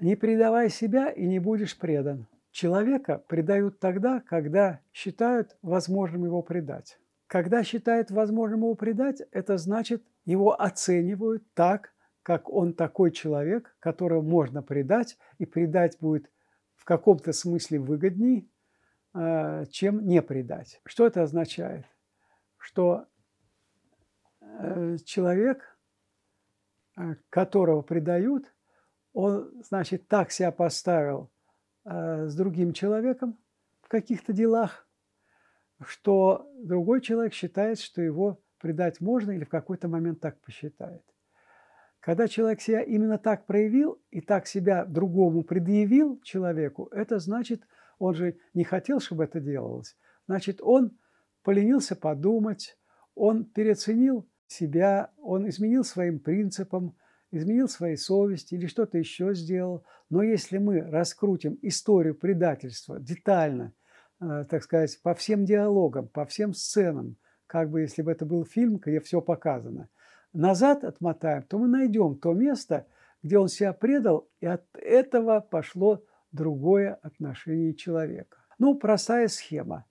Не предавай себя и не будешь предан. Человека предают тогда, когда считают возможным его предать. Когда считают возможным его предать, это значит, его оценивают так, как он такой человек, которого можно предать, и предать будет в каком-то смысле выгодней, э, чем не предать. Что это означает? Что э, человек, э, которого предают – он, значит, так себя поставил э, с другим человеком в каких-то делах, что другой человек считает, что его предать можно или в какой-то момент так посчитает. Когда человек себя именно так проявил и так себя другому предъявил человеку, это значит, он же не хотел, чтобы это делалось. Значит, он поленился подумать, он переоценил себя, он изменил своим принципам – изменил своей совести или что-то еще сделал. Но если мы раскрутим историю предательства детально, э, так сказать, по всем диалогам, по всем сценам, как бы если бы это был фильм, где все показано, назад отмотаем, то мы найдем то место, где он себя предал, и от этого пошло другое отношение человека. Ну, простая схема.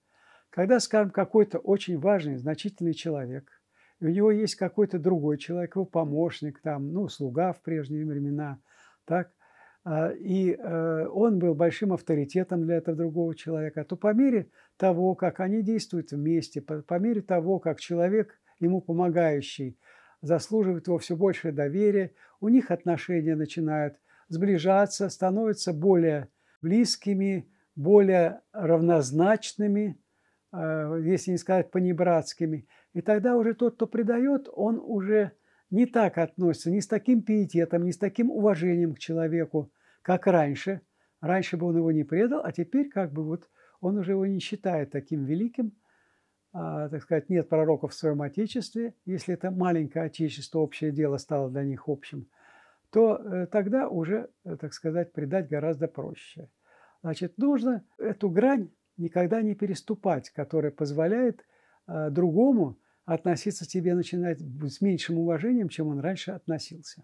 Когда, скажем, какой-то очень важный, значительный человек – у него есть какой-то другой человек, его помощник, там, ну, слуга в прежние времена, так. А, и э, он был большим авторитетом для этого другого человека. А то по мере того, как они действуют вместе, по мере того, как человек, ему помогающий, заслуживает его все большее доверие, у них отношения начинают сближаться, становятся более близкими, более равнозначными – Э, если не сказать по понебратскими. И тогда уже тот, кто предает, он уже не так относится, не с таким пиететом, не с таким уважением к человеку, как раньше. Раньше бы он его не предал, а теперь как бы вот он уже его не считает таким великим. А, так сказать, нет пророков в своем отечестве, если это маленькое отечество, общее дело стало для них общим, то э, тогда уже, э, так сказать, предать гораздо проще. Значит, нужно эту грань никогда не переступать, который позволяет э, другому относиться к тебе начинать с меньшим уважением, чем он раньше относился.